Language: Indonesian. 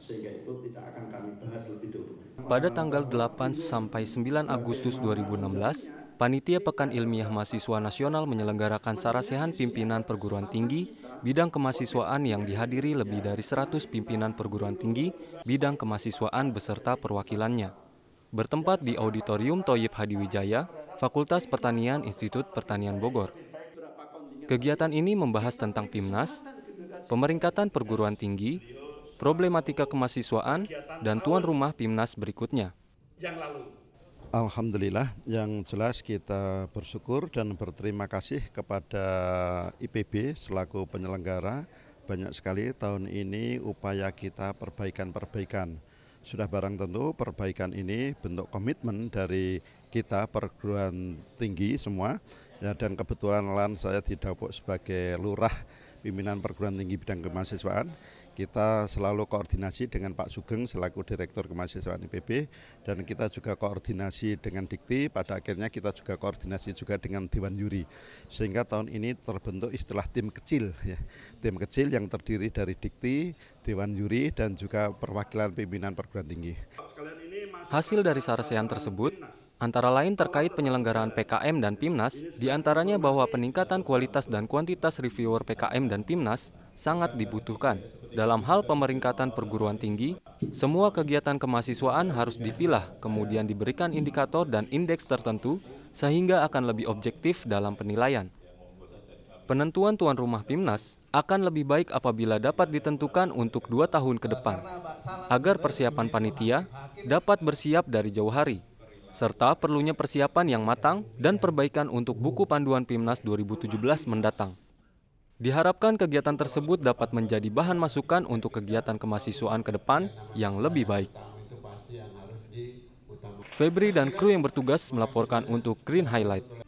sehingga itu tidak akan kami bahas lebih dulu. Pada tanggal 8 sampai 9 Agustus 2016, Panitia Pekan Ilmiah Mahasiswa Nasional menyelenggarakan sarasehan pimpinan perguruan tinggi bidang kemahasiswaan yang dihadiri lebih dari 100 pimpinan perguruan tinggi bidang kemahasiswaan beserta perwakilannya. Bertempat di Auditorium Toyib Hadiwijaya, Fakultas Pertanian Institut Pertanian Bogor. Kegiatan ini membahas tentang PIMNAS, pemeringkatan perguruan tinggi, problematika kemahasiswaan, dan tuan rumah PIMNAS berikutnya. Alhamdulillah yang jelas kita bersyukur dan berterima kasih kepada IPB selaku penyelenggara banyak sekali tahun ini upaya kita perbaikan-perbaikan. Sudah barang tentu perbaikan ini bentuk komitmen dari kita perguruan tinggi semua ya, dan kebetulan saya didapuk sebagai lurah pimpinan perguruan tinggi bidang kemahasiswaan. Kita selalu koordinasi dengan Pak Sugeng selaku Direktur Kemahasiswaan IPB dan kita juga koordinasi dengan Dikti, pada akhirnya kita juga koordinasi juga dengan Dewan Yuri. Sehingga tahun ini terbentuk istilah tim kecil ya. Tim kecil yang terdiri dari Dikti, Dewan Yuri dan juga perwakilan pimpinan perguruan tinggi. Hasil dari sarasehan tersebut antara lain terkait penyelenggaraan PKM dan PIMNAS, diantaranya bahwa peningkatan kualitas dan kuantitas reviewer PKM dan PIMNAS sangat dibutuhkan. Dalam hal pemeringkatan perguruan tinggi, semua kegiatan kemahasiswaan harus dipilah, kemudian diberikan indikator dan indeks tertentu, sehingga akan lebih objektif dalam penilaian. Penentuan tuan rumah PIMNAS akan lebih baik apabila dapat ditentukan untuk dua tahun ke depan, agar persiapan panitia dapat bersiap dari jauh hari serta perlunya persiapan yang matang dan perbaikan untuk buku panduan PIMNAS 2017 mendatang. Diharapkan kegiatan tersebut dapat menjadi bahan masukan untuk kegiatan kemahasiswaan ke depan yang lebih baik. Febri dan kru yang bertugas melaporkan untuk Green Highlight.